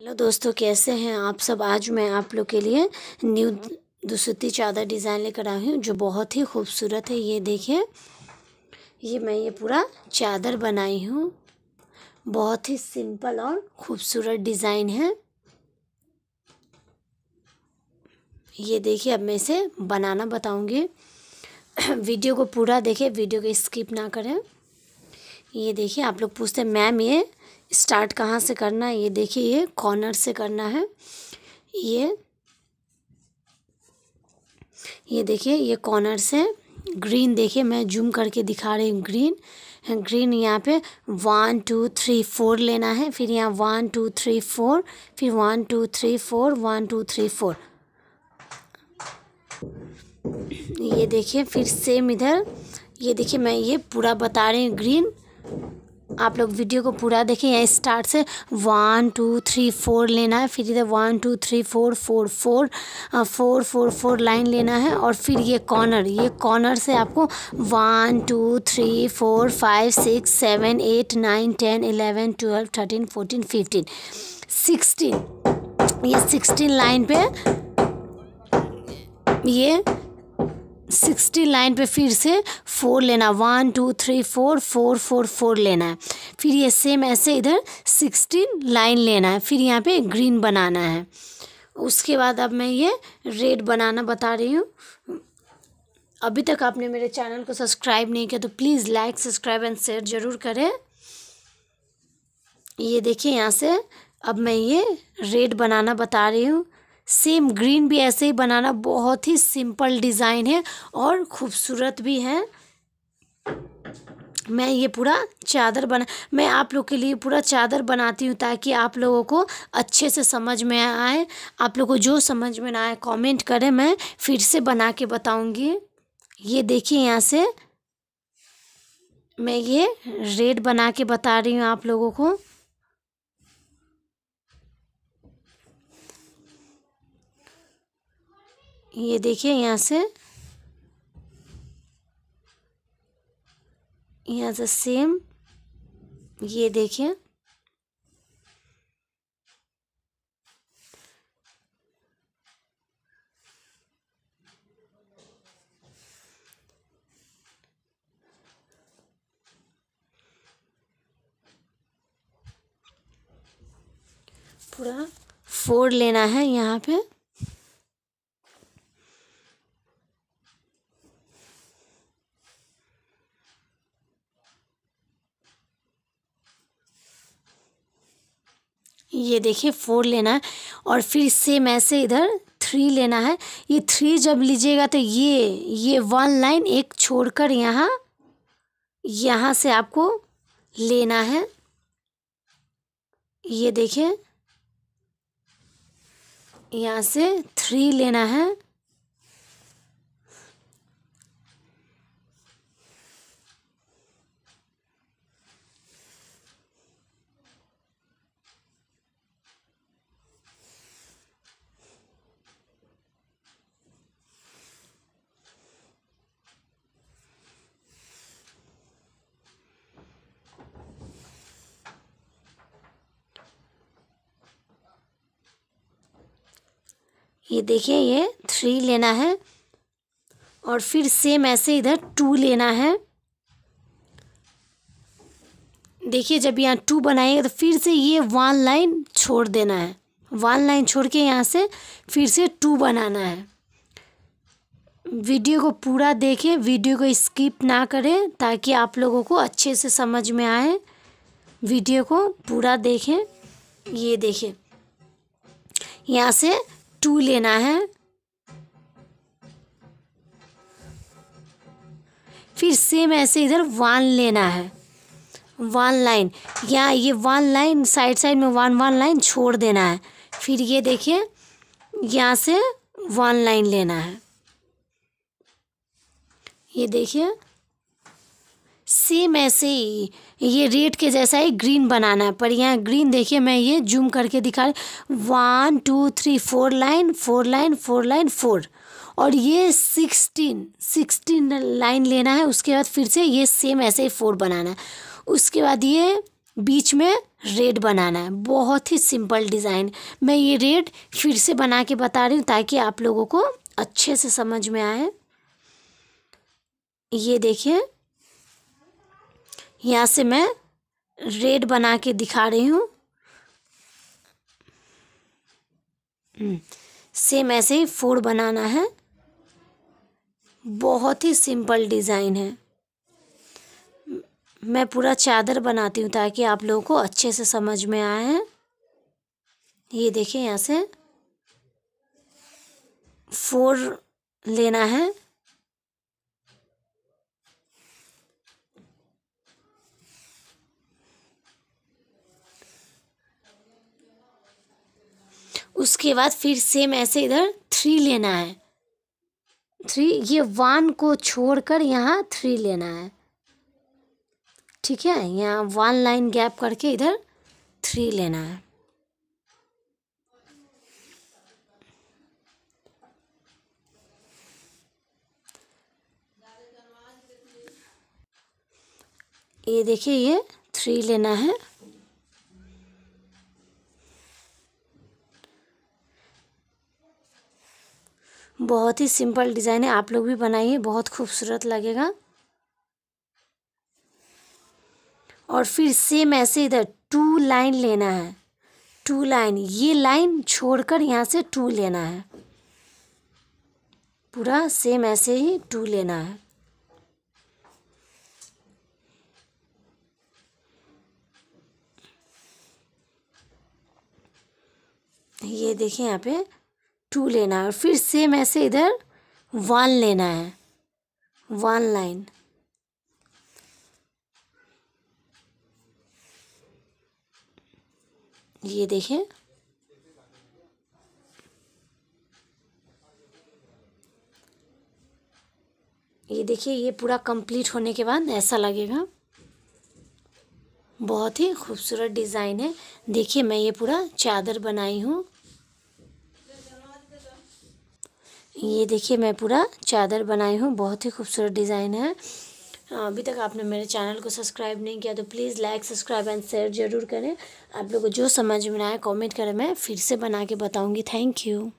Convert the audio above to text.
hello दोस्तों कैसे हैं आप सब आज मैं आप लोग के लिए न्यू दुसुती चादर डिज़ाइन लेकर आई हूँ जो बहुत ही खूबसूरत है ये देखिए ये मैं ये पूरा चादर बनाई हूँ बहुत ही सिंपल और ख़ूबसूरत डिज़ाइन है ये देखिए अब मैं इसे बनाना बताऊँगी वीडियो को पूरा देखें वीडियो को स्किप ना करें ये देखिए आप लोग पूछते मैम ये स्टार्ट कहाँ से करना है ये देखिए ये कॉर्नर से करना है ये ये देखिए ये कॉर्नर से ग्रीन देखिए मैं जूम करके दिखा रही हूँ ग्रीन ग्रीन यहाँ पे वन टू थ्री फोर लेना है फिर यहाँ वन टू थ्री फोर फिर one two three four one two three four ये देखिए फिर सेम इधर ये देखिए मैं ये पूरा बता रही हूँ ग्रीन आप लोग वीडियो को पूरा देखें यहाँ स्टार्ट से वन टू थ्री फोर लेना है फिर इधर one two three four four four four four four line लेना है और फिर ये कॉर्नर ये कॉर्नर से आपको one two three four five six seven eight nine ten eleven twelve thirteen fourteen fifteen sixteen ये सिक्सटीन लाइन पे ये सिक्सटी लाइन पे फिर से फोर लेना one two three four four four four लेना है फिर ये सेम ऐसे इधर सिक्सटीन लाइन लेना है फिर यहाँ पे ग्रीन बनाना है उसके बाद अब मैं ये रेड बनाना बता रही हूँ अभी तक आपने मेरे चैनल को सब्सक्राइब नहीं किया तो please like subscribe and share ज़रूर करें ये देखिए यहाँ से अब मैं ये रेड बनाना बता रही हूँ सेम ग्रीन भी ऐसे ही बनाना बहुत ही सिंपल डिज़ाइन है और ख़ूबसूरत भी है मैं ये पूरा चादर बना मैं आप लोग के लिए पूरा चादर बनाती हूँ ताकि आप लोगों को अच्छे से समझ में आए आप लोगों को जो समझ में ना आए कमेंट करें मैं फिर से बना के बताऊँगी ये देखिए यहाँ से मैं ये रेड बना के बता रही हूँ आप लोगों को ये देखिए यहाँ से यहाँ से सेम ये देखिए पूरा फोर लेना है यहाँ पे ये देखिए फोर लेना है और फिर सेम ऐसे इधर थ्री लेना है ये थ्री जब लीजिएगा तो ये ये वन लाइन एक छोड़कर यहाँ यहाँ से आपको लेना है ये देखिए यहाँ से थ्री लेना है ये देखिए ये थ्री लेना है और फिर सेम ऐसे इधर टू लेना है देखिए जब यहाँ टू बनाएंगे तो फिर से ये वन लाइन छोड़ देना है वन लाइन छोड़ के यहाँ से फिर से टू बनाना है वीडियो को पूरा देखें वीडियो को स्किप ना करें ताकि आप लोगों को अच्छे से समझ में आए वीडियो को पूरा देखें ये देखें यहाँ से टू लेना है फिर सेम ऐसे इधर वन लेना है वन लाइन या ये वन लाइन साइड साइड में वन वन लाइन छोड़ देना है फिर ये देखिए यहाँ से वन लाइन लेना है ये देखिए सेम ऐसे ही ये रेड के जैसा ही ग्रीन बनाना है पर यहाँ ग्रीन देखिए मैं ये जूम करके दिखा रही one two three four line four line four line four और ये सिक्सटीन सिक्सटीन लाइन लेना है उसके बाद फिर से ये सेम ऐसे ही फोर बनाना है उसके बाद ये बीच में रेड बनाना है बहुत ही सिंपल डिज़ाइन मैं ये रेड फिर से बना के बता रही हूँ ताकि आप लोगों को अच्छे से समझ में आए ये देखिए यहाँ से मैं रेड बना के दिखा रही हूँ सेम हम्म, ऐसे ही फोर बनाना है बहुत ही सिंपल डिज़ाइन है मैं पूरा चादर बनाती हूँ ताकि आप लोगों को अच्छे से समझ में आए ये देखिए यहाँ से फोर लेना है उसके बाद फिर सेम ऐसे इधर थ्री लेना है थ्री ये वन को छोड़कर यहाँ थ्री लेना है ठीक है यहाँ वन लाइन गैप करके इधर थ्री लेना है ये देखिए ये थ्री लेना है बहुत ही सिंपल डिज़ाइन है आप लोग भी बनाइए बहुत खूबसूरत लगेगा और फिर सेम ऐसे इधर टू लाइन लेना है टू लाइन ये लाइन छोड़कर यहाँ से टू लेना है पूरा सेम ऐसे ही टू लेना है ये देखिए यहाँ पे टू लेना है और फिर सेम ऐसे इधर वन लेना है वन लाइन ये देखें ये देखिए ये पूरा कंप्लीट होने के बाद ऐसा लगेगा बहुत ही खूबसूरत डिज़ाइन है देखिए मैं ये पूरा चादर बनाई हूँ ये देखिए मैं पूरा चादर बनाई हूँ बहुत ही खूबसूरत डिज़ाइन है अभी तक आपने मेरे चैनल को सब्सक्राइब नहीं किया तो please like subscribe and share ज़रूर करें आप लोगों को जो समझ में आए कमेंट करें मैं फिर से बना के बताऊँगी थैंक यू